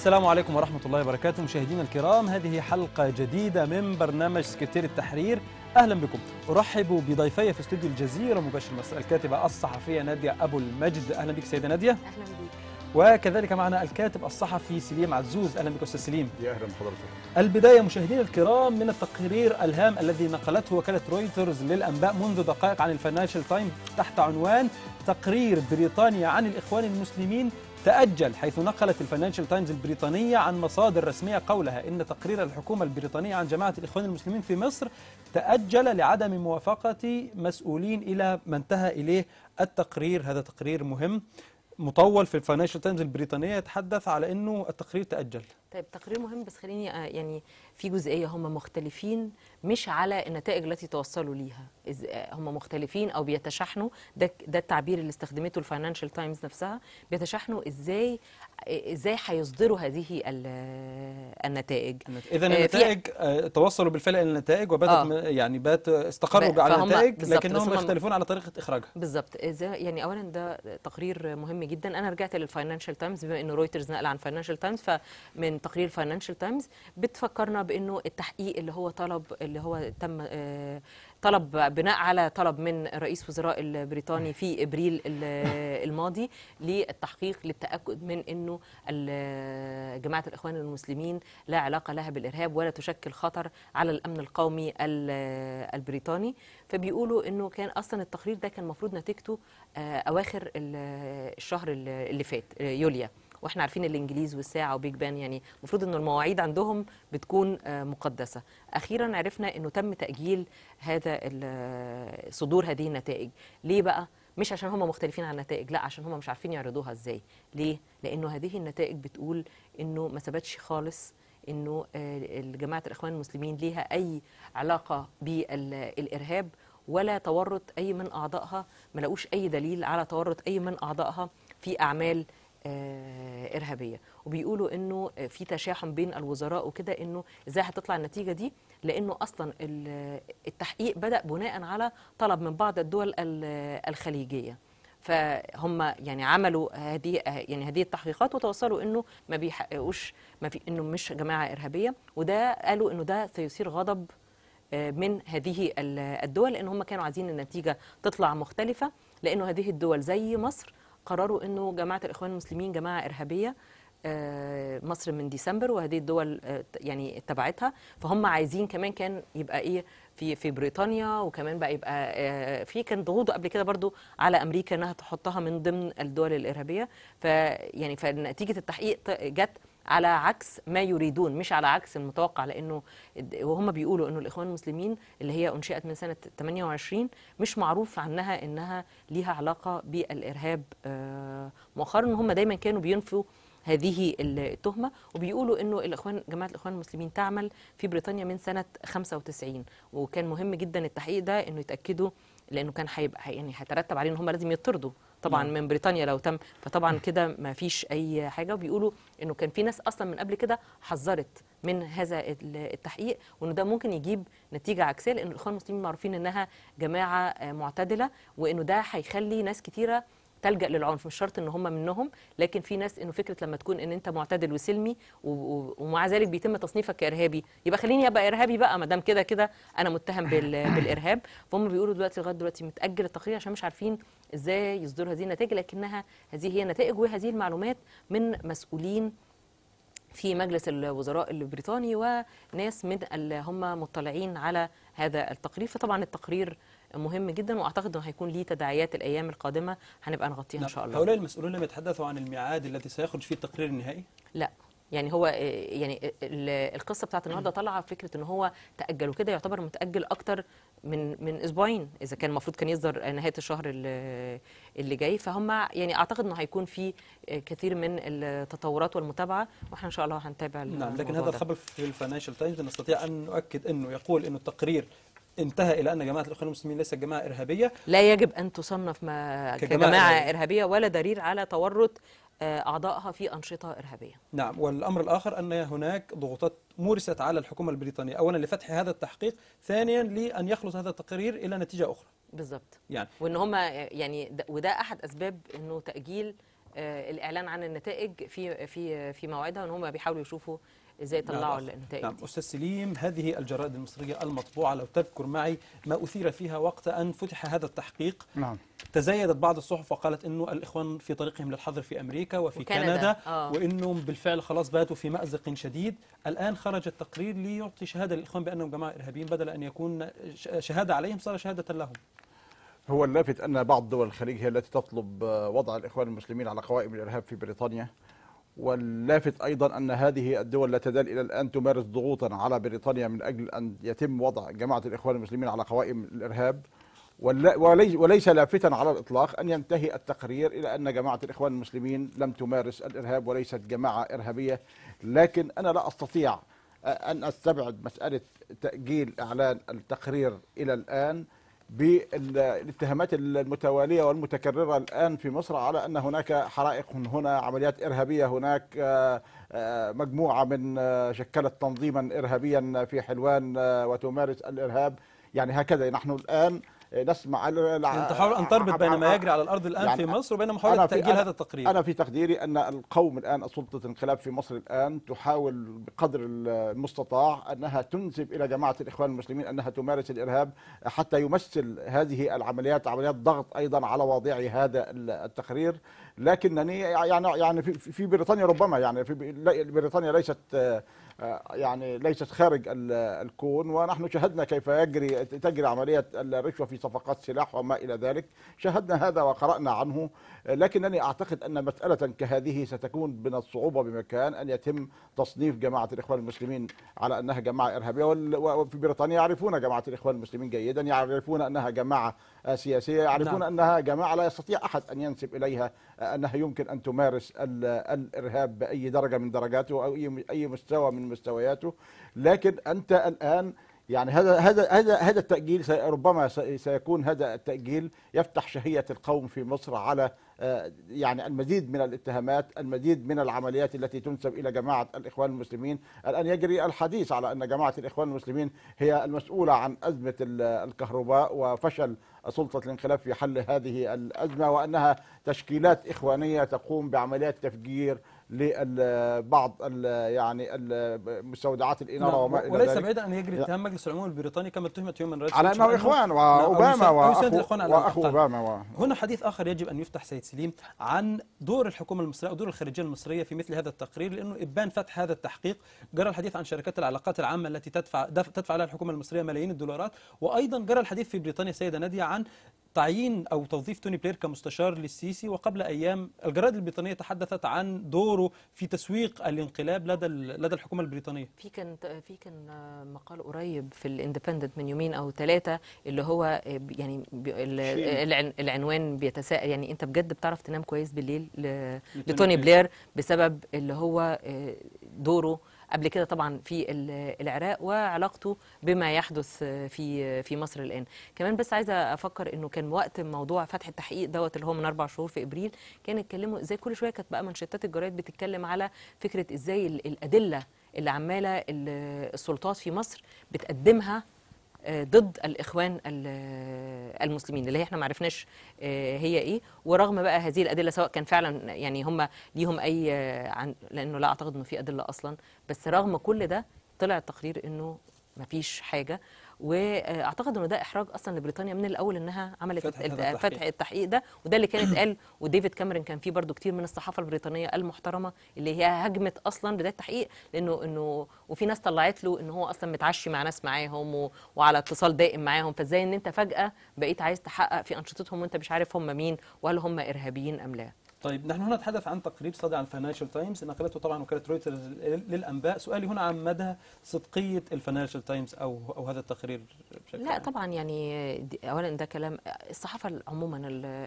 السلام عليكم ورحمة الله وبركاته مشاهدينا الكرام هذه حلقة جديدة من برنامج سكرتير التحرير أهلا بكم أرحب بضيفي في استوديو الجزيرة مباشر مصر الكاتبة الصحفية نادية أبو المجد أهلا بك سيدة نادية أهلا بك وكذلك معنا الكاتب الصحفي سليم عزوز اهلا بك استاذ سليم يا اهلا بحضرتك البدايه مشاهدينا الكرام من التقرير الهام الذي نقلته وكاله رويترز للانباء منذ دقائق عن الفاينانشال تايم تحت عنوان تقرير بريطانيا عن الاخوان المسلمين تأجل حيث نقلت الفاينانشال تايمز البريطانية عن مصادر رسمية قولها إن تقرير الحكومة البريطانية عن جماعة الإخوان المسلمين في مصر تأجل لعدم موافقة مسؤولين إلى ما انتهى إليه التقرير هذا تقرير مهم مطول في الفاينانشال تايمز البريطانيه يتحدث على انه التقرير تاجل طيب تقرير مهم بس خليني آه، يعني في جزئيه هم مختلفين مش على النتائج التي توصلوا ليها هم مختلفين او بيتشاحنوا ده ده التعبير اللي استخدمته الفاينانشال تايمز نفسها بيتشاحنوا ازاي ازاي هيصدروا هذه النتائج اذا آه، النتائج آه، توصلوا بالفعل الى النتائج وبدت آه. يعني بات استقروا على النتائج لكنهم يختلفون على طريقه اخراجها بالظبط اذا يعني اولا ده تقرير مهم جدا انا رجعت للفاينانشال تايمز بما ان رويترز نقل عن فاينانشال تايمز فمن تقرير فاينانشال تايمز بتفكرنا بانه انه التحقيق اللي هو طلب اللي هو تم آه، طلب بناء على طلب من رئيس وزراء البريطاني في ابريل الماضي للتحقيق للتاكد من انه جماعه الاخوان المسلمين لا علاقه لها بالارهاب ولا تشكل خطر على الامن القومي البريطاني فبيقولوا انه كان اصلا التقرير ده كان المفروض نتيجته آه، اواخر الشهر اللي فات آه، يوليو واحنا عارفين الانجليز والساعه وبيج بان يعني المفروض ان المواعيد عندهم بتكون آه، مقدسه اخيرا عرفنا انه تم تاجيل هذا آه، صدور هذه النتائج ليه بقى مش عشان هم مختلفين عن النتائج لا عشان هم مش عارفين يعرضوها ازاي ليه لانه هذه النتائج بتقول انه ما ثبتش خالص انه آه، جماعه الاخوان المسلمين ليها اي علاقه بالارهاب ولا تورط اي من اعضائها ما لقوش اي دليل على تورط اي من اعضائها في اعمال آه، ارهابيه وبيقولوا انه في تشاحن بين الوزراء وكده انه ازاي هتطلع النتيجه دي لانه اصلا التحقيق بدا بناء على طلب من بعض الدول الخليجيه فهم يعني عملوا هذه يعني هذه التحقيقات وتوصلوا انه ما بيحققوش ما في انه مش جماعه ارهابيه وده قالوا انه ده سيثير غضب آه، من هذه الدول لان هم كانوا عايزين النتيجه تطلع مختلفه لانه هذه الدول زي مصر قرروا انه جماعه الاخوان المسلمين جماعه ارهابيه آه، مصر من ديسمبر وهذه الدول آه، يعني اتبعتها فهم عايزين كمان كان يبقى ايه في في بريطانيا وكمان بقى يبقى آه، في كان ضغوط قبل كده برضو على امريكا انها تحطها من ضمن الدول الارهابيه فيعني فنتيجه التحقيق جت على عكس ما يريدون مش على عكس المتوقع لانه وهم بيقولوا انه الاخوان المسلمين اللي هي انشئت من سنه 28 مش معروف عنها انها ليها علاقه بالارهاب آه، مؤخرا هم دايما كانوا بينفوا هذه التهمه وبيقولوا انه الاخوان جماعه الاخوان المسلمين تعمل في بريطانيا من سنه 95 وكان مهم جدا التحقيق ده انه يتاكدوا لانه كان هيبقى يعني هيترتب عليه ان هم لازم يطردوا طبعا نعم. من بريطانيا لو تم فطبعا كده ما فيش اي حاجه وبيقولوا انه كان في ناس اصلا من قبل كده حذرت من هذا التحقيق وانه ده ممكن يجيب نتيجه عكسيه لان الاخوان المسلمين معروفين انها جماعه معتدله وانه ده هيخلي ناس كثيره تلجا للعنف مش شرط ان هم منهم لكن في ناس انه فكره لما تكون ان انت معتدل وسلمي ومع ذلك بيتم تصنيفك كارهابي يبقى خليني ابقى ارهابي بقى ما دام كده كده انا متهم بالارهاب فهم بيقولوا دلوقتي لغايه دلوقتي متاجل التقرير عشان مش عارفين ازاي يصدروا هذه النتائج لكنها هذه هي النتائج وهذه المعلومات من مسؤولين في مجلس الوزراء البريطاني وناس من هم مطلعين على هذا التقرير فطبعا التقرير مهم جدا واعتقد انه هيكون ليه تداعيات الايام القادمه هنبقى نغطيها ان نعم. شاء الله هؤلاء المسؤولون لم يتحدثوا عن الميعاد الذي سيخرج فيه التقرير النهائي لا يعني هو آه، يعني آه، القصه بتاعت النهارده طالعه فكره ان هو تاجل وكده يعتبر متاجل اكتر من من اسبوعين اذا كان المفروض كان يصدر آه، نهايه الشهر اللي جاي فهم يعني اعتقد انه هيكون في كثير من التطورات والمتابعه واحنا ان شاء الله هنتابع نعم لكن هذا الخبر في الفاينانشال تايمز نستطيع ان نؤكد انه يقول انه التقرير انتهى إلى أن جماعة الإخوان المسلمين ليست جماعة إرهابية لا يجب أن تصنف ما كجماعة, كجماعة إرهابية ولا دليل على تورط آه، أعضائها في أنشطة إرهابية نعم والأمر الآخر أن هناك ضغوطات مورست على الحكومة البريطانية أولا لفتح هذا التحقيق ثانيا لأن يخلص هذا التقرير إلى نتيجة أخرى بالضبط يعني وإن هم يعني وده أحد أسباب أنه تأجيل آه، الإعلان عن النتائج في في في موعدها إن هم بيحاولوا يشوفوا ازاي طلعوا النتائج نعم استاذ سليم هذه الجرائد المصريه المطبوعه لو تذكر معي ما اثير فيها وقت ان فتح هذا التحقيق نعم تزايدت بعض الصحف وقالت انه الاخوان في طريقهم للحظر في امريكا وفي كندا آه. وانهم بالفعل خلاص باتوا في مازق شديد الان خرج التقرير ليعطي شهاده للاخوان بانهم جماعه ارهابيين بدل ان يكون شهاده عليهم صار شهاده لهم هو اللافت ان بعض دول الخليج هي التي تطلب آه، وضع الاخوان المسلمين على قوائم الارهاب في بريطانيا واللافت ايضا ان هذه الدول لا تزال الى الان تمارس ضغوطا على بريطانيا من اجل ان يتم وضع جماعه الاخوان المسلمين على قوائم الارهاب وليس لافتا على الاطلاق ان ينتهي التقرير الى ان جماعه الاخوان المسلمين لم تمارس الارهاب وليست جماعه ارهابيه لكن انا لا استطيع ان استبعد مساله تاجيل اعلان التقرير الى الان بالاتهامات المتواليه والمتكرره الان في مصر على ان هناك حرائق هنا عمليات ارهابيه هناك آه، آه، مجموعه من آه، شكلت تنظيما ارهابيا في حلوان وتمارس الارهاب يعني هكذا نحن الان نسمع انت حاول ان تربط بين ما يجري على الارض الان يعني في مصر وبين محاوله تاجيل هذا التقرير انا في تقديري ان القوم الان سلطه الانقلاب في مصر الان تحاول بقدر المستطاع انها تنسب الى جماعه الاخوان المسلمين انها تمارس الارهاب حتى يمثل هذه العمليات عمليات ضغط ايضا على واضع هذا التقرير لكنني يعني يعني في بريطانيا ربما يعني في بريطانيا ليست آه، يعني ليست خارج الكون ونحن شاهدنا كيف يجري تجري عملية الرشوة في صفقات سلاح وما إلى ذلك شاهدنا هذا وقرأنا عنه لكنني أعتقد أن مسألة كهذه ستكون من الصعوبة بمكان أن يتم تصنيف جماعة الإخوان المسلمين على أنها جماعة إرهابية وفي بريطانيا يعرفون جماعة الإخوان المسلمين جيدا يعرفون أنها جماعة سياسية يعرفون نعم. أنها جماعة لا يستطيع أحد أن ينسب إليها أنها يمكن أن تمارس الإرهاب بأي درجة من درجاته أو أي مستوى من مستوياته لكن أنت الآن يعني هذا هذا هذا هذا التأجيل ربما سيكون هذا التأجيل يفتح شهية القوم في مصر على آه، يعني المزيد من الاتهامات المزيد من العمليات التي تنسب إلى جماعة الإخوان المسلمين الآن يجري الحديث على أن جماعة الإخوان المسلمين هي المسؤولة عن أزمة الكهرباء وفشل سلطة الانقلاب في حل هذه الأزمة وأنها تشكيلات إخوانية تقوم بعمليات تفجير لبعض يعني المستودعات مستودعات الاناره نعم، وما الى ذلك وليس بعيدا ان يجري اتهام مجلس العموم البريطاني كما اتهمت يوما رئيس على انه اخوان واوباما واخو, وأخو اوباما و... هنا حديث اخر يجب ان يفتح سيد سليم عن دور الحكومه المصريه ودور الخارجيه المصريه في مثل هذا التقرير لانه ابان فتح هذا التحقيق جرى الحديث عن شركات العلاقات العامه التي تدفع تدفع لها الحكومه المصريه ملايين الدولارات وايضا جرى الحديث في بريطانيا سيده ناديه عن تعيين أو توظيف توني بلير كمستشار للسيسي وقبل أيام الجرائد البريطانية تحدثت عن دوره في تسويق الانقلاب لدى لدى الحكومة البريطانية في كان في كان آه، مقال قريب في الاندبندنت من يومين أو ثلاثة اللي هو آه، يعني العنوان بيتساءل يعني أنت بجد بتعرف تنام كويس بالليل لتوني بلير بسبب اللي هو آه، دوره قبل كده طبعا في العراق وعلاقته بما يحدث في في مصر الان كمان بس عايزه افكر انه كان وقت موضوع فتح التحقيق دوت اللي هو من اربع شهور في ابريل كان اتكلموا ازاي كل شويه كانت بقى منشطات الجرايد بتتكلم على فكره ازاي الادله اللي عماله السلطات في مصر بتقدمها ضد الاخوان المسلمين اللي هي احنا ما عرفناش آه، هي ايه ورغم بقى هذه الادله سواء كان فعلا يعني هم ليهم اي آه، عن لانه لا اعتقد انه في ادله اصلا بس رغم كل ده طلع التقرير انه ما فيش حاجه واعتقد انه ده احراج اصلا لبريطانيا من الاول انها عملت فتح التحقيق. فتح التحقيق ده وده اللي كانت قال وديفيد كاميرون كان فيه برضو كتير من الصحافه البريطانيه المحترمه اللي هي هجمت اصلا بدايه التحقيق لانه انه وفي ناس طلعت له ان هو اصلا متعشي مع ناس معاهم وعلى اتصال دائم معاهم فازاي ان انت فجاه بقيت عايز تحقق في انشطتهم وانت مش عارف هم مين وهل هم ارهابيين ام لا طيب نحن هنا نتحدث عن تقرير صادر عن الفاينانشال تايمز نقلته طبعا وكاله رويترز للانباء سؤالي هنا عن مدى صدقيه الفاينانشال تايمز او او هذا التقرير بشكل لا عام. طبعا يعني اولا ده كلام الصحافه عموما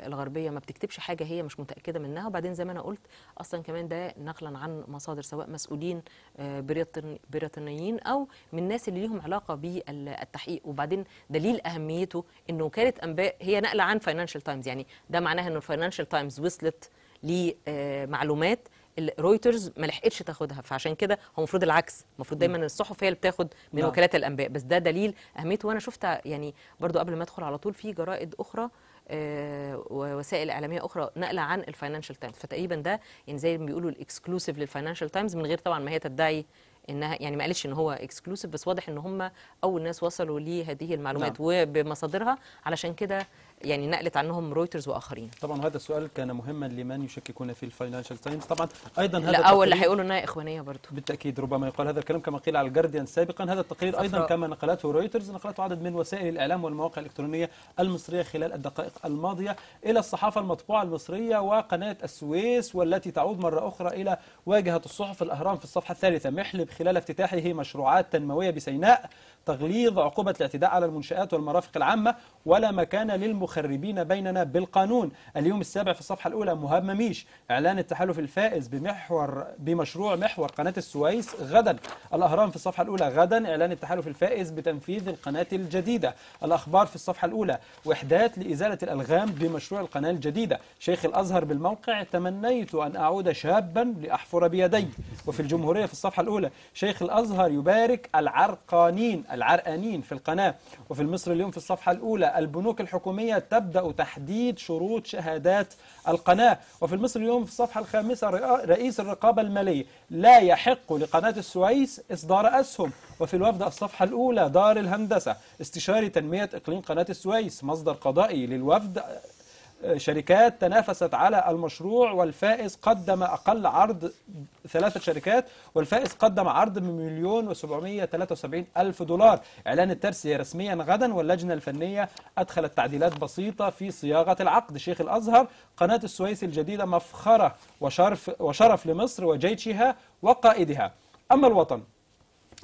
الغربيه ما بتكتبش حاجه هي مش متاكده منها وبعدين زي ما انا قلت اصلا كمان ده نقلا عن مصادر سواء مسؤولين آه، بريطانيين او من الناس اللي ليهم علاقه بالتحقيق وبعدين دليل اهميته ان وكاله انباء هي نقله عن فاينانشال تايمز يعني ده معناها ان الفاينانشال تايمز وصلت لمعلومات رويترز ما لحقتش تاخدها فعشان كده هو المفروض العكس المفروض دايما الصحف هي اللي بتاخد من نعم. وكالات الانباء بس ده دليل اهميته وانا شفت يعني برضو قبل ما ادخل على طول في جرائد اخرى آه، ووسائل اعلاميه اخرى نقله عن الفاينانشال تايمز فتقريبا ده يعني زي ما بيقولوا الاكسكلوسيف للفاينانشال تايمز من غير طبعا ما هي تدعي انها يعني ما قالتش ان هو اكسكلوسيف بس واضح ان هم اول ناس وصلوا لهذه المعلومات نعم. وبمصادرها علشان كده يعني نقلت عنهم رويترز واخرين طبعا هذا السؤال كان مهما لمن يشككون في الفاينانشال تايمز طبعا ايضا هذا لا او اللي هيقولوا انها اخوانيه برضه بالتاكيد ربما يقال هذا الكلام كما قيل على الجارديان سابقا هذا التقرير ايضا كما نقلته رويترز نقلته عدد من وسائل الاعلام والمواقع الالكترونيه المصريه خلال الدقائق الماضيه الى الصحافه المطبوعه المصريه وقناه السويس والتي تعود مره اخرى الى واجهه الصحف الاهرام في الصفحه الثالثه محلب خلال افتتاحه مشروعات تنمويه بسيناء تغليظ عقوبة الاعتداء على المنشآت والمرافق العامة ولا مكان للمخربين بيننا بالقانون اليوم السابع في الصفحة الأولى مهاب مميش إعلان التحالف الفائز بمحور بمشروع محور قناة السويس غدا الأهرام في الصفحة الأولى غدا إعلان التحالف الفائز بتنفيذ القناة الجديدة الأخبار في الصفحة الأولى وحدات لإزالة الألغام بمشروع القناة الجديدة شيخ الأزهر بالموقع تمنيت أن أعود شابا لأحفر بيدي وفي الجمهورية في الصفحة الأولى شيخ الأزهر يبارك العرقانين العرقانين في القناة وفي المصر اليوم في الصفحة الأولى البنوك الحكومية تبدأ تحديد شروط شهادات القناة وفي المصر اليوم في الصفحة الخامسة رئيس الرقابة المالية لا يحق لقناة السويس إصدار أسهم وفي الوفد الصفحة الأولى دار الهندسة استشاري تنمية إقليم قناة السويس مصدر قضائي للوفد شركات تنافست على المشروع والفائز قدم أقل عرض ثلاثة شركات والفائز قدم عرض من مليون وسبعمية ثلاثة وسبعين ألف دولار إعلان الترسية رسميا غدا واللجنة الفنية أدخلت تعديلات بسيطة في صياغة العقد شيخ الأزهر قناة السويس الجديدة مفخرة وشرف, وشرف لمصر وجيشها وقائدها أما الوطن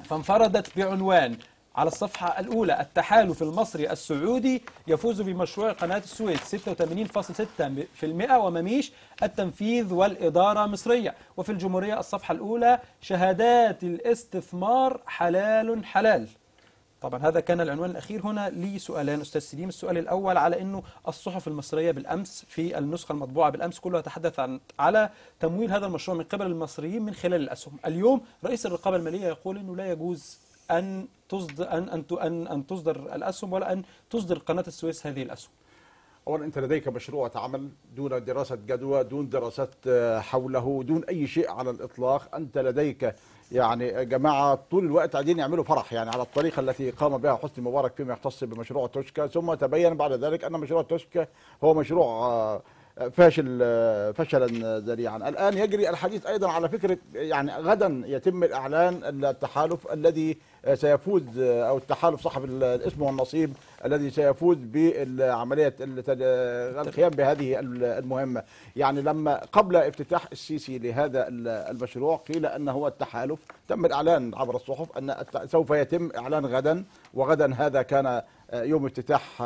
فانفردت بعنوان على الصفحة الأولى التحالف المصري السعودي يفوز بمشروع قناة السويس 86.6% ومميش التنفيذ والإدارة مصرية وفي الجمهورية الصفحة الأولى شهادات الاستثمار حلال حلال طبعا هذا كان العنوان الأخير هنا لسؤالين أستاذ سليم السؤال الأول على أنه الصحف المصرية بالأمس في النسخة المطبوعة بالأمس كلها تحدث عن على تمويل هذا المشروع من قبل المصريين من خلال الأسهم اليوم رئيس الرقابة المالية يقول أنه لا يجوز أن تصدر أن أن أن, أن تصدر الأسهم ولا أن تصدر قناة السويس هذه الأسهم. أولا أنت لديك مشروع عمل دون دراسة جدوى دون دراسات آه، حوله دون أي شيء على الإطلاق أنت لديك يعني جماعة طول الوقت قاعدين يعملوا فرح يعني على الطريقة التي قام بها حسني مبارك فيما يختص بمشروع توشكا ثم تبين بعد ذلك أن مشروع توشكا هو مشروع آه، فاشل آه، فشلا ذريعا الآن يجري الحديث أيضا على فكرة يعني غدا يتم الإعلان التحالف الذي آه، سيفوز آه، او التحالف صاحب الاسم والنصيب الذي سيفوز بعمليه آه، القيام بهذه المهمه يعني لما قبل افتتاح السيسي لهذا المشروع قيل ان هو التحالف تم الاعلان عبر الصحف ان سوف يتم اعلان غدا وغدا هذا كان يوم افتتاح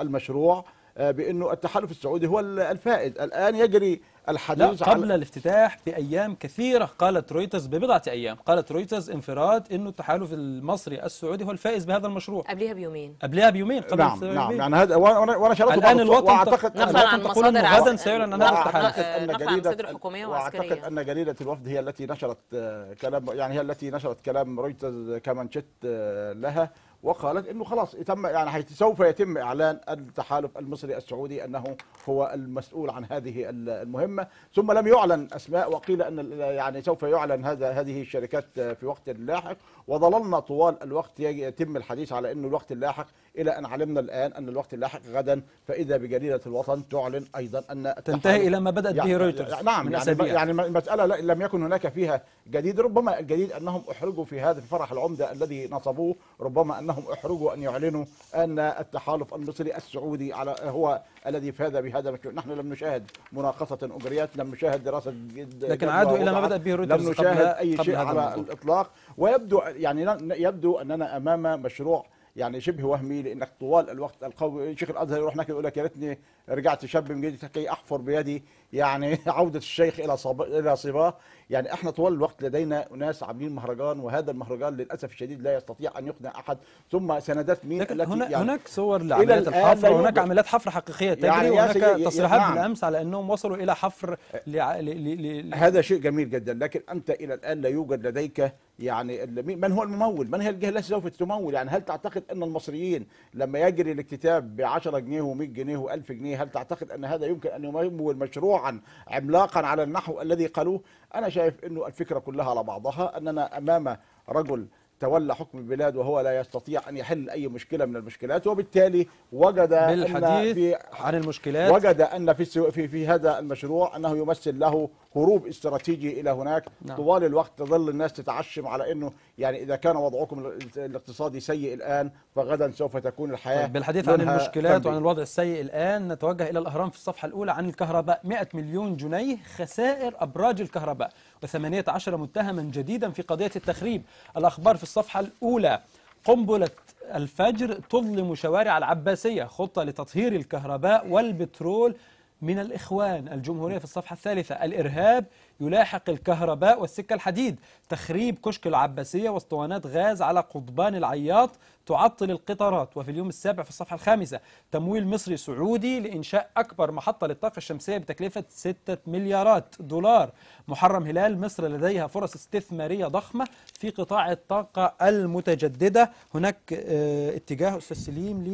المشروع بانه التحالف السعودي هو الفائز الان يجري الحديث لا قبل على الافتتاح بأيام كثيرة قالت رويترز ببضعة أيام قالت رويترز انفراد أنه التحالف المصري السعودي هو الفائز بهذا المشروع قبلها بيومين قبلها بيومين قبل نعم نعم يعني هذا وانا شرحت الان الوطن واعتقد نقل عن مصادر غدا سيعلن عن التحالف ان جريده واعتقد ان جريده الوفد هي التي نشرت آه، كلام يعني هي التي نشرت كلام رويترز كمانشيت آه، لها وقالت انه خلاص تم يعني سوف يتم اعلان التحالف المصري السعودي انه هو المسؤول عن هذه المهمه ثم لم يعلن اسماء وقيل ان يعني سوف يعلن هذا هذه الشركات في وقت لاحق وظللنا طوال الوقت يتم الحديث على أنه الوقت اللاحق إلى أن علمنا الآن أن الوقت اللاحق غدا فإذا بجريدة الوطن تعلن أيضا أن تنتهي إلى ما بدأت يعني به رويترز يعني نعم يعني, يعني المسألة لم يكن هناك فيها جديد ربما الجديد أنهم أحرجوا في هذا الفرح العمدة الذي نصبوه ربما أنهم أحرجوا أن يعلنوا أن التحالف المصري السعودي على هو الذي فاز بهذا المشروع نحن لم نشاهد مناقصه اجريات لم نشاهد دراسه جد لكن عادوا الى ما بدا به رويترز لم نشاهد قبل اي شيء على الاطلاق ويبدو يعني يبدو اننا امام مشروع يعني شبه وهمي لانك طوال الوقت القوي شيخ الازهر يروح هناك يقول لك يا ريتني رجعت شاب من جديد كي احفر بيدي يعني عوده الشيخ الى الى صباه يعني احنا طوال الوقت لدينا ناس عاملين مهرجان وهذا المهرجان للاسف الشديد لا يستطيع ان يقنع احد ثم سندات مين التي هنا يعني هناك صور لعمليات الحفر وهناك عمليات حفر حقيقيه تجري يعني وهناك تصريحات نعم. بالامس على انهم وصلوا الى حفر لع... ل... ل... ل... هذا شيء جميل جدا لكن انت الى الان لا يوجد لديك يعني من هو الممول؟ من هي الجهه التي سوف تمول؟ يعني هل تعتقد ان المصريين لما يجري الاكتتاب ب 10 جنيه و100 جنيه و1000 جنيه هل تعتقد ان هذا يمكن ان يمول مشروعا عملاقا على النحو الذي قالوه؟ انا شايف شايف انه الفكره كلها على بعضها اننا امام رجل تولى حكم البلاد وهو لا يستطيع ان يحل اي مشكله من المشكلات وبالتالي وجد بالحديث في عن المشكلات وجد ان في في في هذا المشروع انه يمثل له هروب استراتيجي الى هناك نعم. طوال الوقت تظل الناس تتعشم على انه يعني اذا كان وضعكم الاقتصادي سيء الان فغدا سوف تكون الحياه طيب بالحديث عن المشكلات تنبي. وعن الوضع السيء الان نتوجه الى الاهرام في الصفحه الاولى عن الكهرباء 100 مليون جنيه خسائر ابراج الكهرباء وثمانية عشر متهما جديدا في قضية التخريب الأخبار في الصفحة الأولى قنبلة الفجر تظلم شوارع العباسية خطة لتطهير الكهرباء والبترول من الإخوان الجمهورية في الصفحة الثالثة الإرهاب يلاحق الكهرباء والسكة الحديد تخريب كشك العباسية واسطوانات غاز على قضبان العياط تعطل القطارات وفي اليوم السابع في الصفحة الخامسة تمويل مصري سعودي لإنشاء أكبر محطة للطاقة الشمسية بتكلفة 6 مليارات دولار محرم هلال مصر لديها فرص استثمارية ضخمة في قطاع الطاقة المتجددة هناك آه، اتجاه أستاذ سليم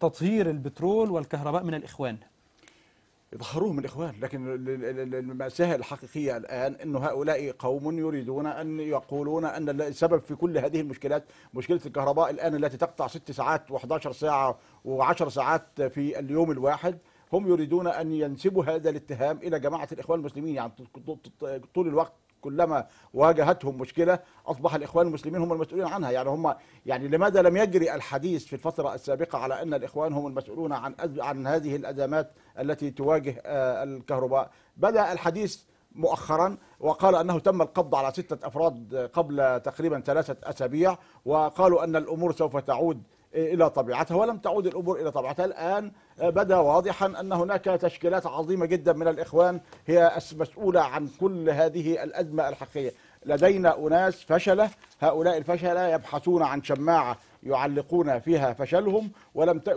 لتطهير البترول والكهرباء من الإخوان يظهروهم الإخوان لكن المأساة الحقيقية الآن انه هؤلاء قوم يريدون أن يقولون أن السبب في كل هذه المشكلات مشكلة الكهرباء الآن التي تقطع ست ساعات و11 ساعة و10 ساعات في اليوم الواحد هم يريدون أن ينسبوا هذا الاتهام إلى جماعة الإخوان المسلمين يعني طول الوقت كلما واجهتهم مشكله اصبح الاخوان المسلمين هم المسؤولين عنها يعني هم يعني لماذا لم يجري الحديث في الفتره السابقه على ان الاخوان هم المسؤولون عن عن هذه الازمات التي تواجه آه، الكهرباء بدا الحديث مؤخرا وقال انه تم القبض على سته افراد قبل تقريبا ثلاثه اسابيع وقالوا ان الامور سوف تعود إلى طبيعتها ولم تعود الأمور إلى طبيعتها الآن آه، بدا واضحا أن هناك تشكيلات عظيمة جدا من الإخوان هي المسؤوله عن كل هذه الأزمة الحقيقية لدينا أناس فشلة هؤلاء الفشلة يبحثون عن شماعة يعلقون فيها فشلهم ولم ت...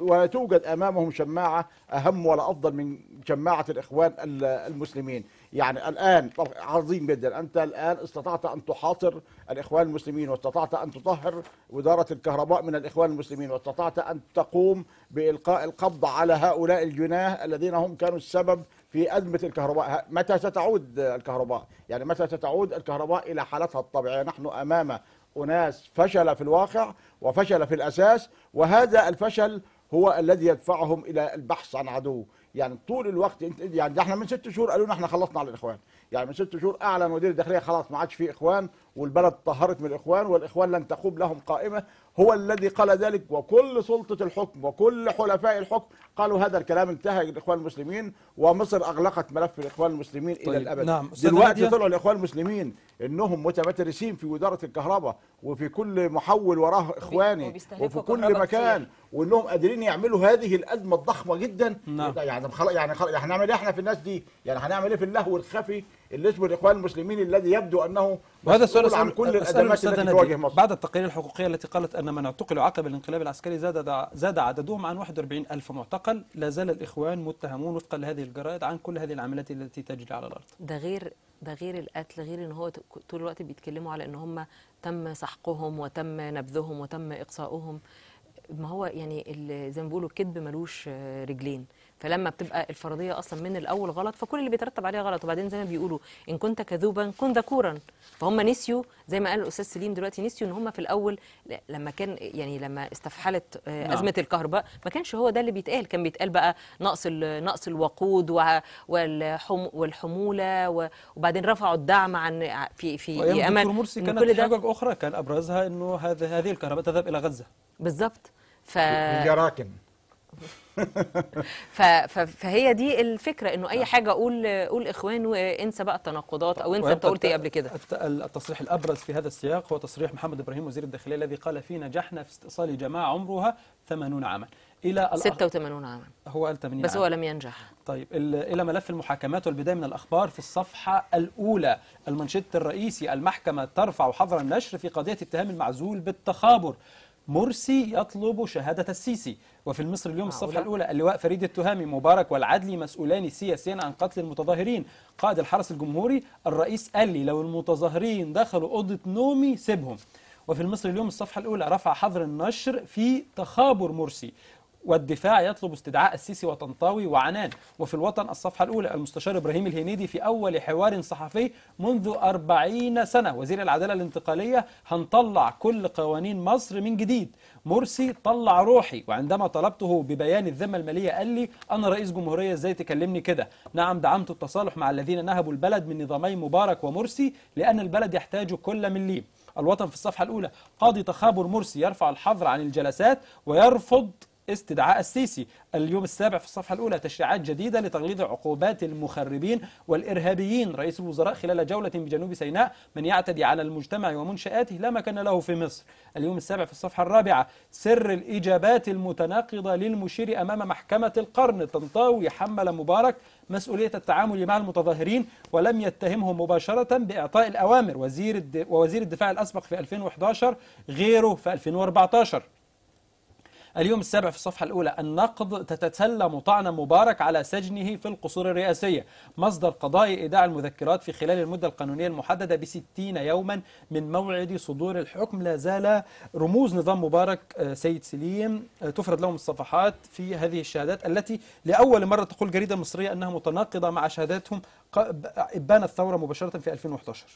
ولا توجد امامهم شماعه اهم ولا افضل من شماعه الاخوان المسلمين، يعني الان عظيم جدا انت الان استطعت ان تحاصر الاخوان المسلمين واستطعت ان تطهر وزاره الكهرباء من الاخوان المسلمين واستطعت ان تقوم بالقاء القبض على هؤلاء الجناه الذين هم كانوا السبب في أزمة الكهرباء متى ستعود الكهرباء يعني متى ستعود الكهرباء إلى حالتها الطبيعية نحن أمام أناس فشل في الواقع وفشل في الأساس وهذا الفشل هو الذي يدفعهم إلى البحث عن عدو يعني طول الوقت انت يعني ده احنا من ست شهور قالوا لنا احنا خلصنا على الاخوان يعني من ست شهور اعلن وزير الداخليه خلاص ما عادش في اخوان والبلد طهرت من الاخوان والاخوان لن تقوم لهم قائمه هو الذي قال ذلك وكل سلطة الحكم وكل حلفاء الحكم قالوا هذا الكلام انتهى الإخوان المسلمين ومصر أغلقت ملف الإخوان المسلمين طيب. إلى الأبد نعم. دلوقتي طلعوا الإخوان المسلمين إنهم متمترسين في وزارة الكهرباء وفي كل محول وراه إخواني وفي كل مكان وانهم قادرين يعملوا هذه الازمه الضخمه جدا نعم. يعني خلق يعني, يعني هنعمل ايه احنا في الناس دي؟ يعني هنعمل ايه في اللهو الخفي اللي اسمه الاخوان المسلمين الذي يبدو انه وهذا السؤال عن كل الازمات التي تواجه مصر بعد التقارير الحقوقيه التي قالت ان أن من اعتقلوا عقب الانقلاب العسكري زاد زاد عددهم عن 41 ألف معتقل لا زال الإخوان متهمون وفقا لهذه الجرائد عن كل هذه العمليات التي تجري على الأرض ده غير ده غير القتل غير ان هو طول الوقت بيتكلموا على ان هم تم سحقهم وتم نبذهم وتم اقصائهم ما هو يعني زي ما بيقولوا الكذب ملوش رجلين فلما بتبقى الفرضيه اصلا من الاول غلط فكل اللي بيترتب عليها غلط وبعدين زي ما بيقولوا ان كنت كذوبا كن ذكورا فهم نسيوا زي ما قال الاستاذ سليم دلوقتي نسيوا ان هم في الاول لما كان يعني لما استفحلت آه، نعم. ازمه الكهرباء ما كانش هو ده اللي بيتقال كان بيتقال بقى نقص نقص الوقود والحموله وبعدين رفعوا الدعم عن في في امل مرسي كانت كل حاجه اخرى كان ابرزها انه هذه هذه الكهرباء تذهب الى غزه بالظبط ف الجراكن فهي دي الفكره انه اي نعم. حاجه اقول قول اخوان وانسى بقى التناقضات او انسى انت قلت ايه قبل كده التصريح الابرز في هذا السياق هو تصريح محمد ابراهيم وزير الداخليه الذي قال فيه نجحنا في استئصال جماعه عمرها 80 عاما الى 86 عاما هو قال 80 بس هو لم ينجح طيب الى ملف المحاكمات والبدايه من الاخبار في الصفحه الاولى المنشط الرئيسي المحكمه ترفع حظر النشر في قضيه اتهام المعزول بالتخابر مرسي يطلب شهادة السيسي وفي المصري اليوم الصفحة الأولى اللواء فريد التهامي مبارك والعدلي مسؤولان سياسيا عن قتل المتظاهرين قائد الحرس الجمهوري الرئيس قال لي لو المتظاهرين دخلوا أوضة نومي سيبهم وفي المصري اليوم الصفحة الأولى رفع حظر النشر في تخابر مرسي والدفاع يطلب استدعاء السيسي وطنطاوي وعنان وفي الوطن الصفحة الأولى المستشار إبراهيم الهنيدي في أول حوار صحفي منذ أربعين سنة وزير العدالة الانتقالية هنطلع كل قوانين مصر من جديد مرسي طلع روحي وعندما طلبته ببيان الذمة المالية قال لي أنا رئيس جمهورية إزاي تكلمني كده نعم دعمت التصالح مع الذين نهبوا البلد من نظامي مبارك ومرسي لأن البلد يحتاج كل من لي الوطن في الصفحة الأولى قاضي تخابر مرسي يرفع الحظر عن الجلسات ويرفض استدعاء السيسي اليوم السابع في الصفحة الأولى تشريعات جديدة لتغليظ عقوبات المخربين والإرهابيين رئيس الوزراء خلال جولة بجنوب سيناء من يعتدي على المجتمع ومنشآته لا مكان له في مصر اليوم السابع في الصفحة الرابعة سر الإجابات المتناقضة للمشير أمام محكمة القرن تنطاوي حمل مبارك مسؤولية التعامل مع المتظاهرين ولم يتهمهم مباشرة بإعطاء الأوامر وزير ووزير الدفاع الأسبق في 2011 غيره في 2014 اليوم السابع في الصفحة الأولى النقد تتسلم طعن مبارك على سجنه في القصور الرئاسية مصدر قضاء إيداع المذكرات في خلال المدة القانونية المحددة بستين يوما من موعد صدور الحكم لا زال رموز نظام مبارك آه، سيد سليم آه، تفرد لهم الصفحات في هذه الشهادات التي لأول مرة تقول جريدة مصرية أنها متناقضة مع شهاداتهم إبان الثورة مباشرة في 2011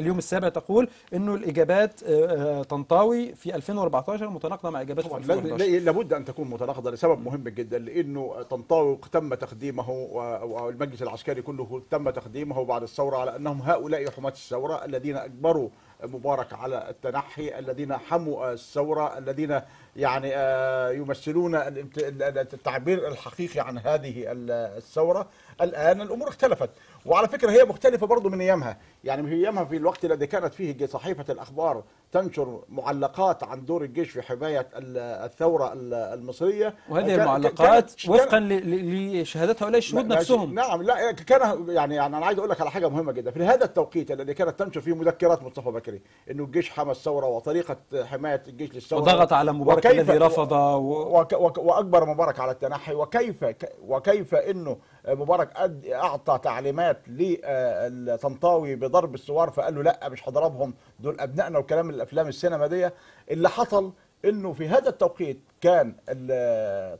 اليوم السابع تقول انه الاجابات آه، آه، طنطاوي في 2014 متناقضه مع اجابات في 2011 لابد ان تكون متناقضه لسبب مهم جدا لانه طنطاوي تم تقديمه والمجلس العسكري كله تم تقديمه بعد الثوره على انهم هؤلاء حماة الثوره الذين اجبروا مبارك على التنحي الذين حموا الثورة الذين يعني آه، يمثلون التعبير الحقيقي عن هذه الثورة الآن الأمور اختلفت وعلى فكره هي مختلفه برضه من ايامها يعني من ايامها في الوقت الذي كانت فيه صحيفه الاخبار تنشر معلقات عن دور الجيش في حمايه الثوره المصريه وهذه المعلقات وفقا لشهادات هؤلاء الشهود نفسهم نعم لا كان يعني, يعني انا عايز اقول لك على حاجه مهمه جدا في هذا التوقيت الذي كانت تنشر فيه مذكرات مصطفى بكري انه الجيش حمى الثوره وطريقه حمايه الجيش للثوره وضغط على مبارك الذي رفض و... و... و... واكبر مبارك على التنحي وكيف وكيف انه مبارك قد اعطى تعليمات للطنطاوي بضرب السوار فقال له لا مش هضربهم دول ابنائنا وكلام الافلام السينما دي اللي حصل انه في هذا التوقيت كان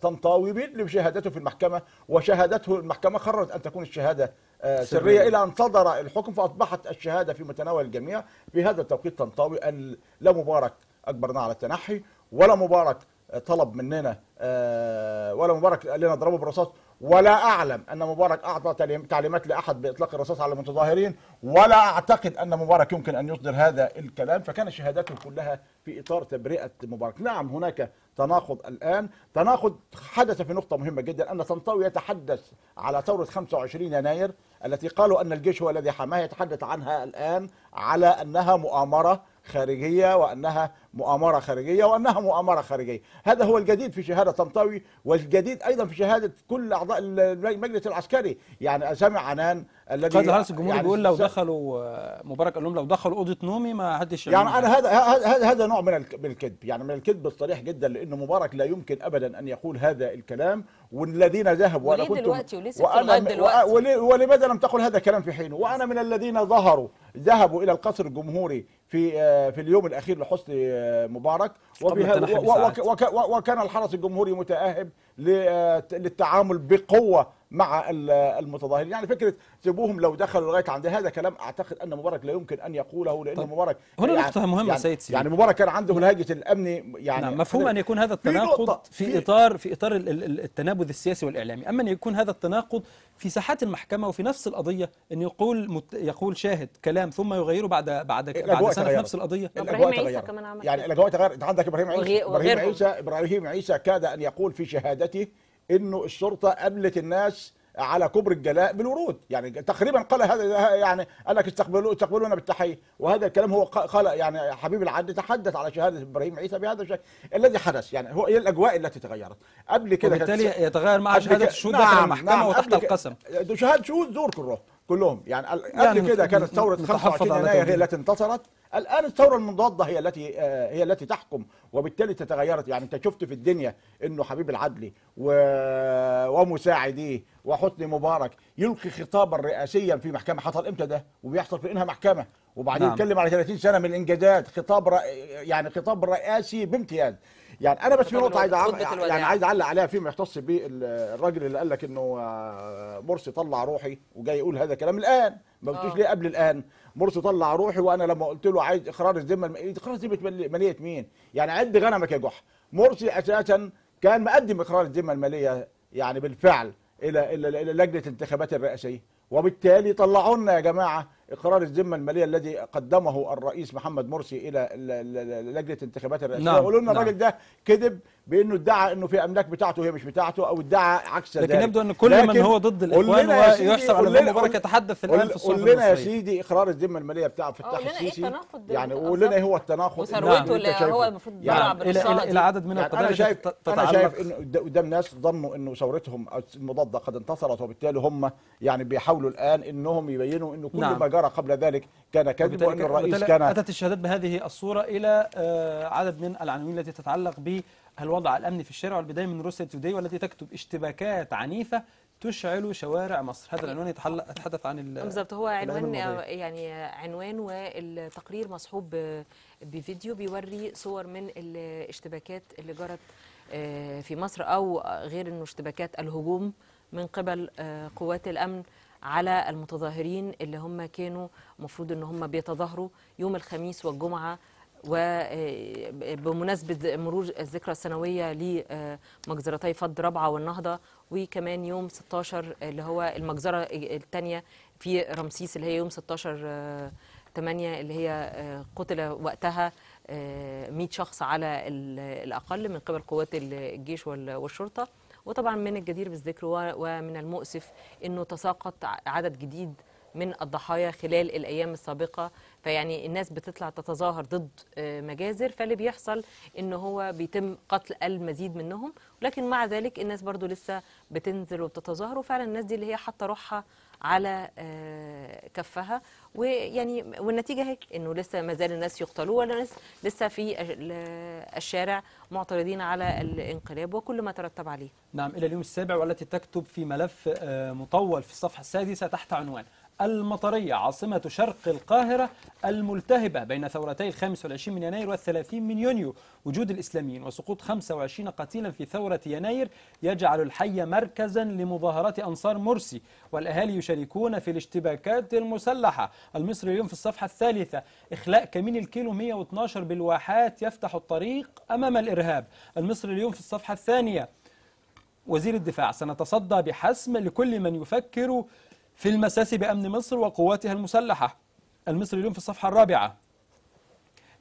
طنطاوي بيدلي بشهادته في المحكمه وشهادته المحكمه قررت ان تكون الشهاده آه، سرية, سرية إلى أن صدر الحكم فأصبحت الشهادة في متناول الجميع في هذا التوقيت طنطاوي قال لا مبارك أجبرنا على التنحي ولا مبارك طلب مننا آه، ولا مبارك قال لنا اضربوا بالرصاص ولا اعلم ان مبارك اعطى تعليمات لاحد باطلاق الرصاص على المتظاهرين ولا اعتقد ان مبارك يمكن ان يصدر هذا الكلام فكان شهاداته كلها في اطار تبرئه مبارك نعم هناك تناقض الان تناقض حدث في نقطه مهمه جدا ان طنطاوي يتحدث على ثوره 25 يناير التي قالوا ان الجيش هو الذي حماها يتحدث عنها الان على انها مؤامره خارجية وأنها مؤامرة خارجية وأنها مؤامرة خارجية هذا هو الجديد في شهادة طنطاوي والجديد أيضا في شهادة كل أعضاء المجلس العسكري يعني سامع عنان الذي قائد الهرس الجمهوري يعني بيقول لو دخلوا آه، مبارك قال لهم لو دخلوا اوضه نومي ما حدش يعني انا هذا هذا هذا نوع من الكذب يعني من الكذب الصريح جدا لان مبارك لا يمكن ابدا ان يقول هذا الكلام والذين ذهبوا وانا كنت دلوقتي وأنا دلوقتي ولماذا لم تقل هذا الكلام في حينه وانا من الذين ظهروا ذهبوا الى القصر الجمهوري في آه، في اليوم الاخير لحسني آه، مبارك وكان الحرس الجمهوري متاهب آه، للتعامل بقوه مع المتظاهرين يعني فكره سيبوهم لو دخلوا لغايه عند هذا كلام اعتقد ان مبارك لا يمكن ان يقوله لان طيب. مبارك هنا يعني نقطه مهمه يعني سيد سيدي يعني مبارك كان عنده الهاجس نعم. الامني يعني نعم مفهوم ان يكون هذا التناقض في, في اطار في اطار التنابذ السياسي والاعلامي اما ان يكون هذا التناقض في ساحات المحكمه وفي نفس القضيه ان يقول مت يقول شاهد كلام ثم يغيره بعد بعد بعد سنه في نفس القضيه ابراهيم عيسى كمان عمل يعني الاجواء تغيرت انت عندك ابراهيم عيسى ابراهيم عيسى ابراهيم عيسى كاد ان يقول في شهادته انه الشرطه قابلت الناس على كبر الجلاء بالورود يعني تقريبا قال هذا يعني قال لك استقبلوا استقبلونا بالتحيه وهذا الكلام هو قال يعني حبيب العد تحدث على شهاده ابراهيم عيسى بهذا الشكل الذي حدث يعني هو هي الاجواء التي تغيرت قبل كده وبالتالي يتغير مع شهاده الشهود نعم داخل المحكمه نعم وتحت القسم شهاده شهود زور كرهم كلهم يعني قبل يعني كده كانت ثوره 25 يناير هي التي انتصرت الان الثوره المضاده هي التي آه، هي التي تحكم وبالتالي تتغيرت يعني انت شفت في الدنيا انه حبيب العدلي و... ومساعديه وحسني مبارك يلقي خطابا رئاسيا في محكمه حصل امتى ده وبيحصل في انها محكمه وبعدين نعم. يتكلم على 30 سنه من الانجازات خطاب ر... يعني خطاب رئاسي بامتياز يعني انا بس في نقطه عايز يعني عايز اعلق عليها فيما يختص بالراجل اللي قال لك انه آه، مرسي طلع روحي وجاي يقول هذا الكلام الان ما قلتوش آه. ليه قبل الان مرسي طلع روحي وانا لما قلت له عايز اقرار الذمه اقرار الذمه ماليه مين يعني عد غنمك يا جح مرسي اساسا كان مقدم اقرار الذمه الماليه يعني بالفعل الى الى لجنه الانتخابات الرئاسيه وبالتالي طلعونا يا جماعه اقرار الذمه الماليه الذي قدمه الرئيس محمد مرسي الى لجنه انتخابات الرئاسيه نعم. يقولوا لنا الراجل نعم. ده كذب بانه ادعى انه في املاك بتاعته هي مش بتاعته او ادعى عكس لكن ذلك. يبدو ان كل من هو ضد الاخوان ويحسب على ذمه مبارك يتحدث الان في الصحف قول لنا يا سيدي اقرار الذمه الماليه بتاعه في السيسي إيه يعني قول لنا ايه يعني هو التناقض وثروته نعم. اللي هو يعني المفروض يعني الى الى عدد من يعني انا شايف انا شايف انه قدام ناس ظنوا انه ثورتهم المضاده قد انتصرت وبالتالي هم يعني بيحاولوا الان انهم يبينوا انه كل نعم. ما جرى قبل ذلك كان كذب وان الرئيس كان اتت الشهادات بهذه الصوره الى آه، عدد من العناوين التي تتعلق ب الوضع الأمني في الشارع والبداية من روسيا توداي والتي تكتب اشتباكات عنيفة تشعل شوارع مصر هذا العنوان يتحدث عن بالظبط هو عنوان يعني عنوان والتقرير مصحوب بفيديو بيوري صور من الاشتباكات اللي جرت آه، في مصر او غير انه اشتباكات الهجوم من قبل آه، قوات الامن على المتظاهرين اللي هم كانوا المفروض ان هم بيتظاهروا يوم الخميس والجمعه وبمناسبة آه، مرور الذكرى السنوية لمجزرتي آه، فض ربعة والنهضة وكمان يوم 16 آه، اللي هو المجزرة الثانية في رمسيس اللي هي يوم 16 8 اللي هي قتل وقتها 100 شخص على الأقل من قبل قوات الجيش والشرطة وطبعا من الجدير بالذكر ومن المؤسف أنه تساقط عدد جديد من الضحايا خلال الأيام السابقة فيعني الناس بتطلع تتظاهر ضد آه، مجازر فاللي بيحصل ان هو بيتم قتل المزيد منهم ولكن مع ذلك الناس برضو لسه بتنزل وبتتظاهر وفعلا الناس دي اللي هي حاطه روحها على آه، كفها ويعني والنتيجه هيك انه لسه ما زال الناس يقتلوا الناس لسه في الشارع معترضين على الانقلاب وكل ما ترتب عليه. نعم الى اليوم السابع والتي تكتب في ملف آه، مطول في الصفحه السادسه تحت عنوان المطرية عاصمة شرق القاهرة الملتهبة بين ثورتي 25 من يناير وال 30 من يونيو وجود الإسلاميين وسقوط 25 قتيلا في ثورة يناير يجعل الحي مركزا لمظاهرات أنصار مرسي والأهالي يشاركون في الاشتباكات المسلحة المصري اليوم في الصفحة الثالثة إخلاء كمين الكيلو 112 بالواحات يفتح الطريق أمام الإرهاب المصري اليوم في الصفحة الثانية وزير الدفاع سنتصدى بحسم لكل من يفكر في المساس بأمن مصر وقواتها المسلحة المصري اليوم في الصفحة الرابعة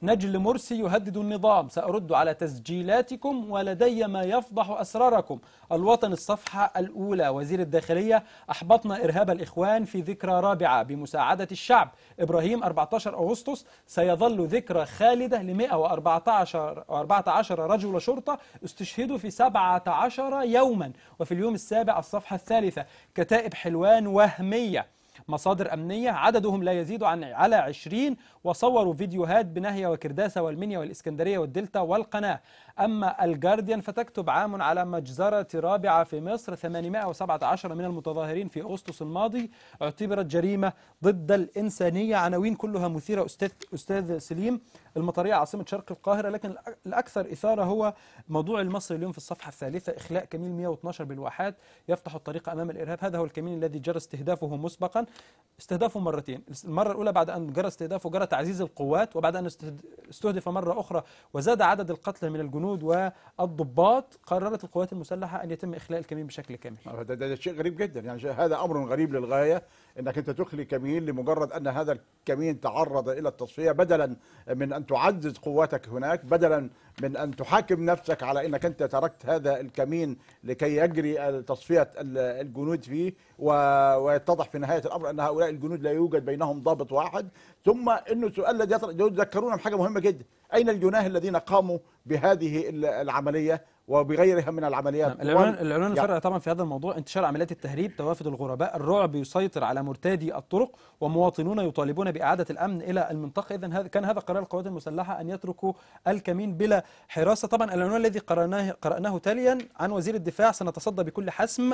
نجل مرسي يهدد النظام سأرد على تسجيلاتكم ولدي ما يفضح أسراركم الوطن الصفحة الأولى وزير الداخلية أحبطنا إرهاب الإخوان في ذكرى رابعة بمساعدة الشعب إبراهيم 14 أغسطس سيظل ذكرى خالدة ل 114 14 رجل شرطة استشهدوا في 17 يوما وفي اليوم السابع الصفحة الثالثة كتائب حلوان وهمية مصادر أمنية عددهم لا يزيد عن على 20 وصوروا فيديوهات بنهية وكرداسة والمنيا والإسكندرية والدلتا والقناة أما الجارديان فتكتب عام على مجزرة رابعة في مصر 817 من المتظاهرين في أغسطس الماضي اعتبرت جريمة ضد الإنسانية عناوين كلها مثيرة أستاذ, أستاذ سليم المطريه عاصمه شرق القاهره لكن الاكثر اثاره هو موضوع المصري اليوم في الصفحه الثالثه اخلاء كمين 112 بالواحات يفتح الطريق امام الارهاب هذا هو الكمين الذي جرى استهدافه مسبقا استهدافه مرتين المره الاولى بعد ان جرى استهدافه جرى تعزيز القوات وبعد ان استهدف مره اخرى وزاد عدد القتلى من الجنود والضباط قررت القوات المسلحه ان يتم اخلاء الكمين بشكل كامل هذا ده شيء غريب جدا يعني هذا امر غريب للغايه انك انت تخلي كمين لمجرد ان هذا الكمين تعرض الى التصفيه بدلا من ان تعزز قواتك هناك بدلا من ان تحاكم نفسك على انك انت تركت هذا الكمين لكي يجري تصفيه الجنود فيه ويتضح في نهايه الامر ان هؤلاء الجنود لا يوجد بينهم ضابط واحد ثم انه السؤال الذي يذكرونا بحاجه مهمه جدا اين الجناه الذين قاموا بهذه العمليه وبغيرها من العمليات نعم، العنوان الفرع طبعا في هذا الموضوع انتشار عمليات التهريب توافد الغرباء الرعب يسيطر على مرتادي الطرق ومواطنون يطالبون بإعادة الأمن إلى المنطقة إذا كان هذا قرار القوات المسلحة أن يتركوا الكمين بلا حراسة طبعا العنوان الذي قرأناه, قرأناه تاليا عن وزير الدفاع سنتصدى بكل حسم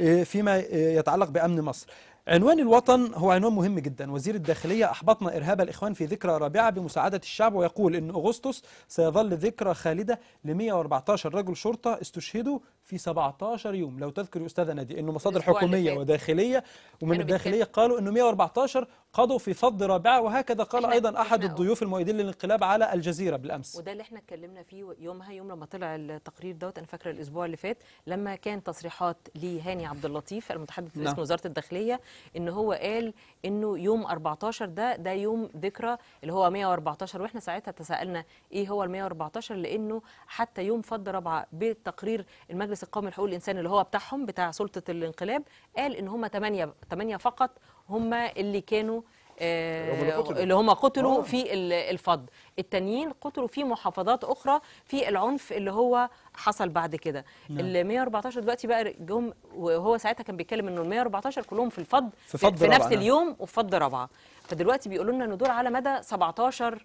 آه، فيما آه، يتعلق بأمن مصر عنوان الوطن هو عنوان مهم جدا وزير الداخلية أحبطنا إرهاب الإخوان في ذكرى رابعة بمساعدة الشعب ويقول إن أغسطس سيظل ذكرى خالدة ل 114 رجل شرطة استشهدوا في 17 يوم لو تذكر يا استاذه نادي انه مصادر حكوميه وداخليه ومن الداخليه قالوا انه 114 قضوا في فض رابعه وهكذا قال ايضا احد الضيوف المؤيدين للانقلاب على الجزيره بالامس وده اللي احنا اتكلمنا فيه يومها يوم لما طلع التقرير دوت انا فاكره الاسبوع اللي فات لما كان تصريحات لهاني عبد اللطيف المتحدث نعم. باسم وزاره الداخليه ان هو قال انه يوم 14 ده ده يوم ذكرى اللي هو 114 واحنا ساعتها تساءلنا ايه هو ال 114 لانه حتى يوم فض رابعه بتقرير المجلس المجلس القومي لحقوق الانسان اللي هو بتاعهم بتاع سلطه الانقلاب قال ان هم 8 8 فقط هم اللي كانوا اللي هم آه، قتلوا آه. في الفض التانيين قتلوا في محافظات اخرى في العنف اللي هو حصل بعد كده نعم. ال 114 دلوقتي بقى جم وهو ساعتها كان بيتكلم انه ال 114 كلهم في الفض في, فض في نفس اليوم وفي فض رابعه فدلوقتي بيقولوا لنا ان دول على مدى 17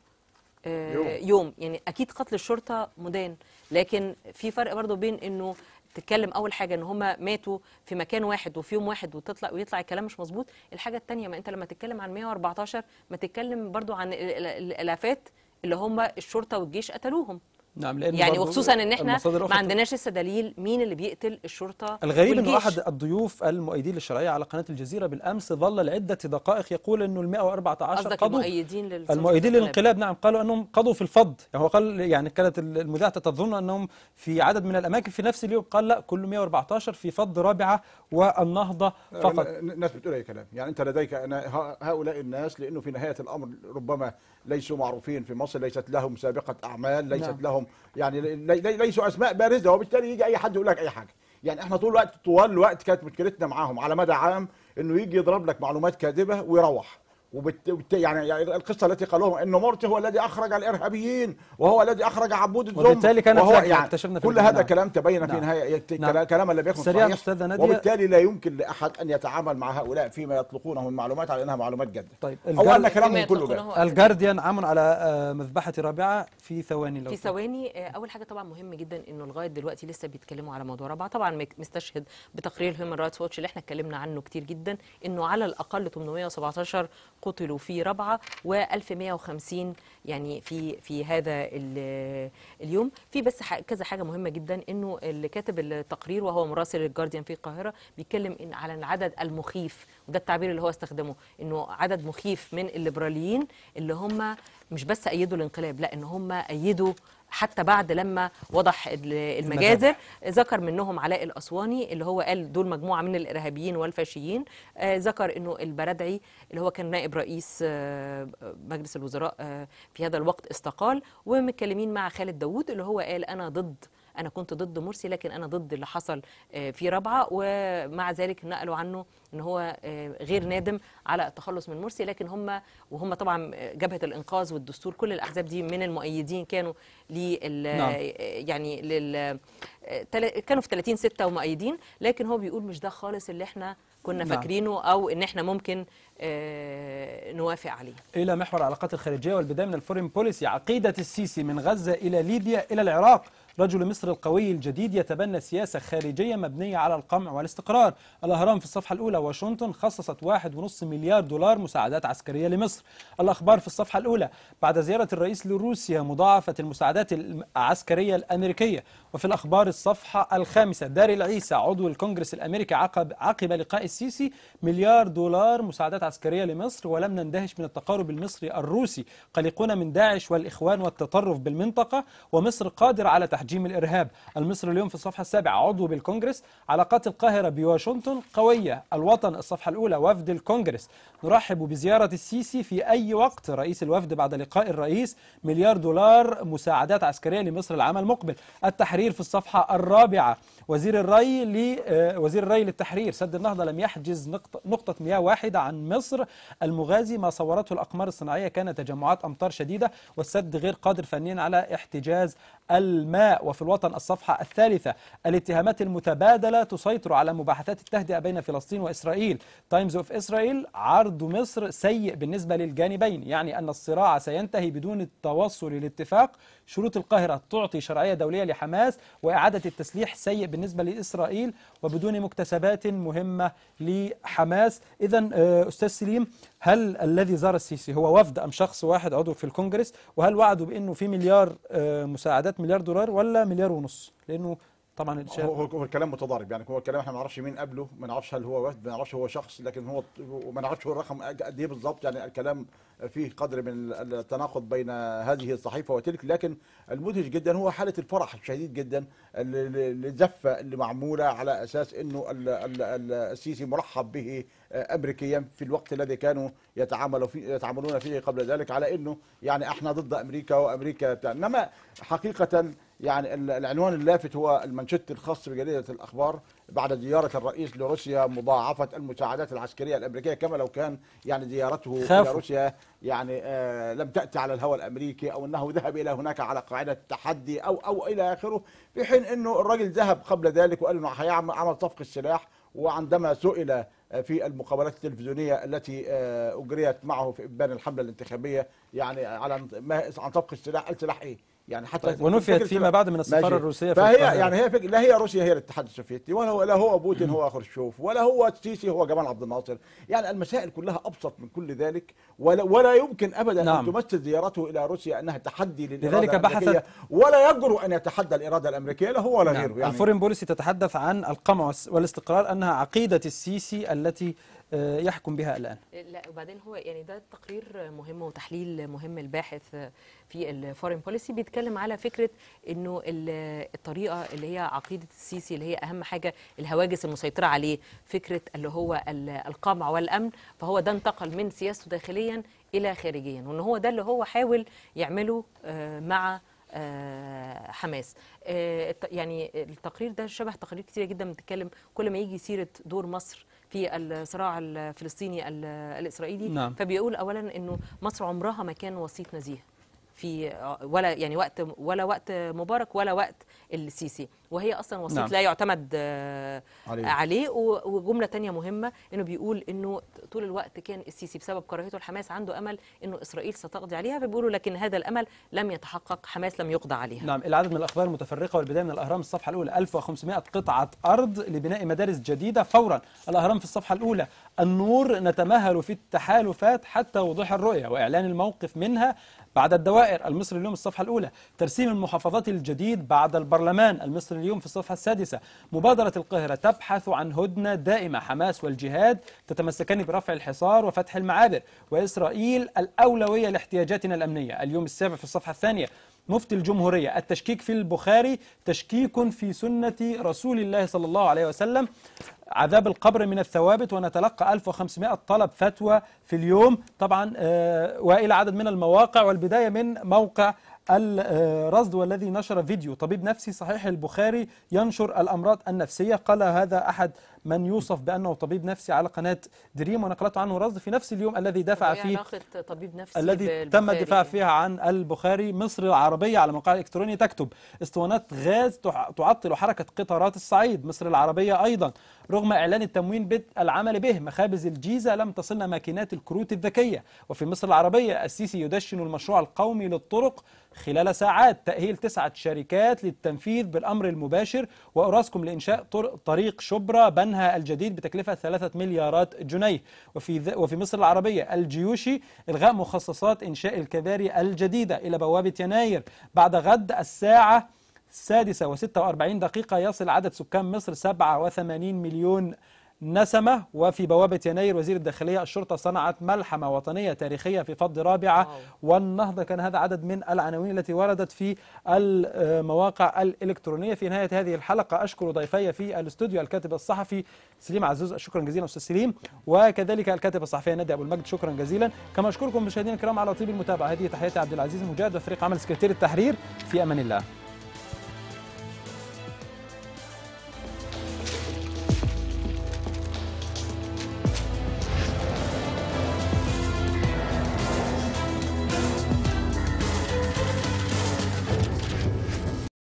آه، يوم. يوم يعني اكيد قتل الشرطه مدان لكن في فرق برضه بين انه تتكلم اول حاجه ان هم ماتوا في مكان واحد وفي يوم واحد وتطلع ويطلع الكلام مش مظبوط الحاجه الثانيه ما انت لما تتكلم عن 114 ما تتكلم برضو عن الالافات اللي هم الشرطه والجيش قتلوهم نعم لأن يعني وخصوصا ان احنا ما عندناش لسه دليل مين اللي بيقتل الشرطه الغريب انه احد الضيوف المؤيدين للشرعيه على قناه الجزيره بالامس ظل لعده دقائق يقول انه ال 114 قضوا المؤيدين للانقلاب المؤيدين للانقلاب نعم قالوا انهم قضوا في الفض يعني هو قال يعني كانت المذاعه تظن انهم في عدد من الاماكن في نفس اليوم قال لا كل 114 في فض رابعه والنهضه آه، فقط الناس بتقول اي كلام يعني انت لديك هؤلاء الناس لانه في نهايه الامر ربما ليسوا معروفين في مصر ليست لهم سابقه اعمال ليست نعم. لهم يعني لي لي ليسوا اسماء بارزه وبالتالي يجي اي حد يقول لك اي حاجه يعني احنا طول الوقت طوال الوقت كانت مشكلتنا معاهم على مدى عام انه يجي يضرب لك معلومات كاذبه ويروح وبت يعني،, يعني القصه التي قالوها انه مرتي هو الذي اخرج الارهابيين وهو الذي اخرج عبود الزم وبالتالي كان وهو يعني اكتشفنا في كل هذا نعم. كلام تبين في نعم. نهايه نعم. كلام لم يكن صحيح أستاذة نادية وبالتالي لا يمكن لاحد ان يتعامل مع هؤلاء فيما يطلقونه من معلومات على انها معلومات جاده طيب او ان كلامهم كله جاده الجارديان عام على آه، مذبحه رابعه في ثواني لو في ثواني آه، اول حاجه طبعا مهم جدا انه لغايه دلوقتي لسه بيتكلموا على موضوع رابعه طبعا مستشهد بتقرير هيومن رايتس واتش اللي احنا اتكلمنا عنه كتير جدا انه على الاقل 817 قتلوا في ربعة و1150 يعني في في هذا اليوم في بس كذا حاجة مهمة جدا إنه اللي كاتب التقرير وهو مراسل الجارديان في القاهرة بيتكلم إن على العدد المخيف وده التعبير اللي هو استخدمه إنه عدد مخيف من الليبراليين اللي هم مش بس أيدوا الانقلاب لا إن هم أيدوا حتى بعد لما وضح المجازر ذكر منهم علاء الاسواني اللي هو قال دول مجموعه من الارهابيين والفاشيين آه، ذكر انه البرادعي اللي هو كان نائب رئيس آه، مجلس الوزراء آه، في هذا الوقت استقال ومتكلمين مع خالد داوود اللي هو قال انا ضد انا كنت ضد مرسي لكن انا ضد اللي حصل آه، في رابعه ومع ذلك نقلوا عنه ان هو آه، غير نادم على التخلص من مرسي لكن هم وهم طبعا جبهه الانقاذ والدستور كل الاحزاب دي من المؤيدين كانوا لل نعم. يعني لل كانوا في 30 6 ومؤيدين لكن هو بيقول مش ده خالص اللي احنا كنا نعم. فاكرينه او ان احنا ممكن آه، نوافق عليه الى محور العلاقات الخارجيه والبدايه من الفورين بوليسي عقيده السيسي من غزه الى ليبيا الى العراق رجل مصر القوي الجديد يتبنى سياسة خارجية مبنية على القمع والاستقرار الأهرام في الصفحة الأولى واشنطن خصصت 1.5 مليار دولار مساعدات عسكرية لمصر الأخبار في الصفحة الأولى بعد زيارة الرئيس لروسيا مضاعفة المساعدات العسكرية الأمريكية وفي الأخبار الصفحة الخامسة داري العيسى عضو الكونغرس الأمريكي عقب عقب لقاء السيسي مليار دولار مساعدات عسكرية لمصر ولم نندهش من التقارب المصري الروسي قلقون من داعش والإخوان والتطرف بالمنطقة ومصر قادر على تحجيم تهجيم الإرهاب المصري اليوم في الصفحة السابعة عضو بالكونجرس علاقات القاهرة بواشنطن قوية الوطن الصفحة الأولى وفد الكونجرس نرحب بزيارة السيسي في أي وقت رئيس الوفد بعد لقاء الرئيس مليار دولار مساعدات عسكرية لمصر العام المقبل التحرير في الصفحة الرابعة وزير الري ل آه، وزير الري للتحرير سد النهضة لم يحجز نقطة مياه واحدة عن مصر المغازي ما صورته الأقمار الصناعية كان تجمعات أمطار شديدة والسد غير قادر فنيا على احتجاز الماء وفي الوطن الصفحة الثالثة الاتهامات المتبادلة تسيطر على مباحثات التهدئة بين فلسطين وإسرائيل تايمز اوف إسرائيل عرض مصر سيء بالنسبة للجانبين يعني أن الصراع سينتهي بدون التوصل لاتفاق شروط القاهرة تعطي شرعية دولية لحماس وإعادة التسليح سيء بالنسبة لإسرائيل وبدون مكتسبات مهمة لحماس إذا آه، أستاذ سليم هل الذي زار السيسي هو وفد أم شخص واحد عضو في الكونجرس وهل وعدوا بأنه في مليار آه، مساعدات مليار دولار ولا مليار ونص لانه طبعا هو, هو الكلام متضارب يعني هو الكلام احنا ما نعرفش مين قبله ما نعرفش هل هو وفد ما نعرفش هو شخص لكن هو ما نعرفش هو الرقم قد ايه بالظبط يعني الكلام فيه قدر من التناقض بين هذه الصحيفه وتلك لكن المدهش جدا هو حاله الفرح الشديد جدا الزفه اللي معموله على اساس انه السيسي مرحب به امريكيا في الوقت الذي كانوا يتعاملوا فيه يتعاملون فيه قبل ذلك على انه يعني احنا ضد امريكا وامريكا انما حقيقه يعني العنوان اللافت هو المنشط الخاص بجريدة الأخبار بعد زيارة الرئيس لروسيا مضاعفة المساعدات العسكرية الأمريكية كما لو كان يعني زيارته خاف. إلى روسيا يعني آه لم تأتي على الهواء الأمريكي أو أنه ذهب إلى هناك على قاعدة تحدي أو أو إلى آخره في حين أنه الرجل ذهب قبل ذلك وقال أنه هيعمل عمل صفق السلاح وعندما سئل في المقابلات التلفزيونية التي آه، أجريت معه في إبان الحملة الانتخابية يعني على عن طبق السلاح السلاح إيه يعني حتى طيب ونفيت فيما بعد من السفاره الروسيه في فهي يعني هي فكرة لا هي روسيا هي الاتحاد السوفيتي ولا هو لا هو بوتين هو الشوف ولا هو السيسي هو جمال عبد الناصر يعني المسائل كلها ابسط من كل ذلك ولا ولا يمكن ابدا نعم. ان تمثل زيارته الى روسيا انها تحدي للاراده لذلك بحثت ولا يجرؤ ان يتحدى الاراده الامريكيه لا هو ولا نعم. غيره يعني الفورين بوليسي تتحدث عن القمع والاستقرار انها عقيده السيسي التي آه، يحكم بها الآن لا وبعدين هو يعني ده تقرير مهم وتحليل مهم الباحث في الفورين بوليسي بيتكلم على فكرة أنه الطريقة اللي هي عقيدة السيسي اللي هي أهم حاجة الهواجس المسيطرة عليه فكرة اللي هو القمع والأمن فهو ده انتقل من سياسته داخليا إلى خارجيا وأن هو ده اللي هو حاول يعمله آه، مع آه، حماس يعني التقرير ده شبه تقارير كتير جدا بتتكلم كل ما يجي سيره دور مصر في الصراع الفلسطيني الإسرائيلي نعم. فبيقول أولا أنه مصر عمرها ما كان وسيط نزيه في ولا يعني وقت ولا وقت مبارك ولا وقت السيسي وهي اصلا وسيط نعم. لا يعتمد عليه, آه، عليه وجمله تانية مهمه انه بيقول انه طول الوقت كان السيسي بسبب كراهيته لحماس عنده امل انه اسرائيل ستقضي عليها فبيقولوا لكن هذا الامل لم يتحقق حماس لم يقضى عليها نعم العدد من الاخبار المتفرقه والبدايه من الاهرام الصفحه الاولى 1500 قطعه ارض لبناء مدارس جديده فورا الاهرام في الصفحه الاولى النور نتمهل في التحالفات حتى وضوح الرؤيه واعلان الموقف منها بعد الدوائر المصري اليوم الصفحه الاولى ترسيم المحافظات الجديد بعد البرلمان المصري اليوم في الصفحة السادسة مبادرة القاهرة تبحث عن هدنة دائمة حماس والجهاد تتمسكان برفع الحصار وفتح المعابر وإسرائيل الأولوية لاحتياجاتنا الأمنية اليوم السابع في الصفحة الثانية مفتي الجمهورية التشكيك في البخاري تشكيك في سنة رسول الله صلى الله عليه وسلم عذاب القبر من الثوابت ونتلقى 1500 طلب فتوى في اليوم طبعا آه، وإلى عدد من المواقع والبداية من موقع الرصد والذي نشر فيديو طبيب نفسي صحيح البخاري ينشر الأمراض النفسية قال هذا أحد من يوصف بأنه طبيب نفسي على قناة دريم ونقلته عنه رصد في نفس اليوم الذي دفع فيه طبيب نفسي الذي تم الدفاع فيها عن البخاري مصر العربية على موقع إلكتروني تكتب اسطوانات غاز تعطل حركة قطارات الصعيد مصر العربية أيضا رغم إعلان التموين بدء العمل به مخابز الجيزة لم تصلنا ماكينات الكروت الذكية وفي مصر العربية السيسي يدشن المشروع القومي للطرق خلال ساعات تأهيل تسعة شركات للتنفيذ بالأمر المباشر وأراسكم لإنشاء طريق شبرا بن منها الجديد بتكلفة ثلاثة مليارات جنيه وفي, وفي مصر العربية الجيوشي إلغاء مخصصات إنشاء الكباري الجديدة إلى بوابة يناير بعد غد الساعة السادسة وستة وأربعين دقيقة يصل عدد سكان مصر سبعة وثمانين مليون نسمة وفي بوابة يناير وزير الداخلية الشرطة صنعت ملحمة وطنية تاريخية في فض رابعة والنهضة كان هذا عدد من العناوين التي وردت في المواقع الإلكترونية في نهاية هذه الحلقة أشكر ضيفي في الاستوديو الكاتب الصحفي سليم عزوز شكرا جزيلا أستاذ سليم وكذلك الكاتب الصحفي نادي أبو المجد شكرا جزيلا كما أشكركم مشاهدينا الكرام على طيب المتابعة هذه تحياتي عبد العزيز مجاد وفريق عمل سكرتير التحرير في أمان الله